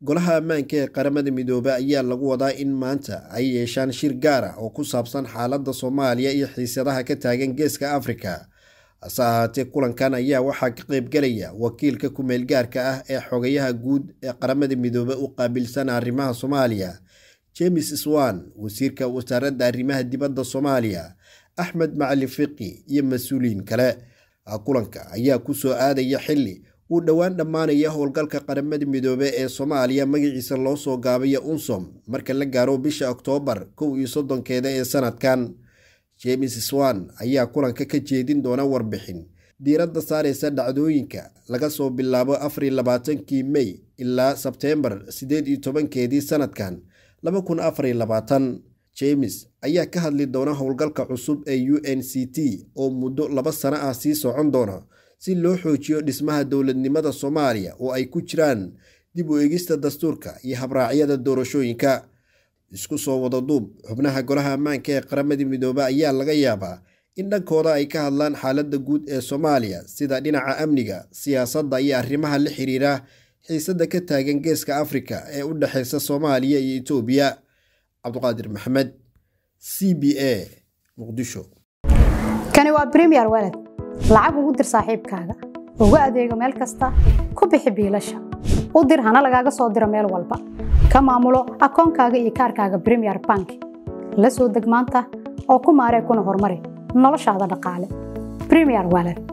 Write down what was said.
golaha ammaanka ee qaramada midoobe ayaa lagu wadaa in maanta ay yeeshaan shir gaar ah oo ku saabsan xaaladda soomaaliya iyo xiisadaha ka taagan geeska afrika hase ahaatee kulankan ayaa waxaa ka qaybgalaya wakiilka kumeelgaarka ah ee xogayaha guud ee qaramada midoobe u qaabilsan arrimaha soomaaliya james swan wasiirka wasaaradda arrimaha dibadda soomaaliya axmed macalifiqi iyo mas-uuliyiin kale kulanka ayaa ku soo aadaya xilli wuu dhowaan dhammaanaya howlgalka qaramada midoobe ee soomaaliya magaciisa loo soo gaabaya unsom marka la gaaro bisha oktoobar kow iyo soddonkeeda ee sanadkan james swan ayaa kulanka ka jeedin doona warbixin diiradda saareysa dhacdooyinka laga soo bilaabo afariyo labaatankii mey ilaa sebteembar siddeed iyo tobankeedii sanadkan laba kun afariyo labaatan james ayaa ka hadli doona howlgalka cusub ee u n c t oo muddo laba sano ah sii socon doona si loo xoojiyo dhismaha dowladnimada soomaaliya oo ay ku jiraan dib u eegista dastuurka iyo habraacyada doorashooyinka isku soo wada duub xubnaha golaha ammaanka ee qaramada midoobe ayaa laga yaabaa in dhankooda ay ka hadlaan xaaladda guud ee soomaaliya sida dhinaca amniga siyaasadda iyo arrimaha la xiriira xiisadda ka taagan geeska afrika ee u dhexeysa soomaaliya iyo itoobiya cabdiqaadir maxamed c b a muqdisho kani waa bremier walad lacag ugu dir saaxiibkaaga uga adeego meel kasta ku bixi biilasha u dir hana lagaaga soo diro meel walba ka maamulo akoonkaaga iyo kaarkaaga bremier bank la soo deg maanta oo ku maaree kuna horumari noloshaada dhaqaale bremier walet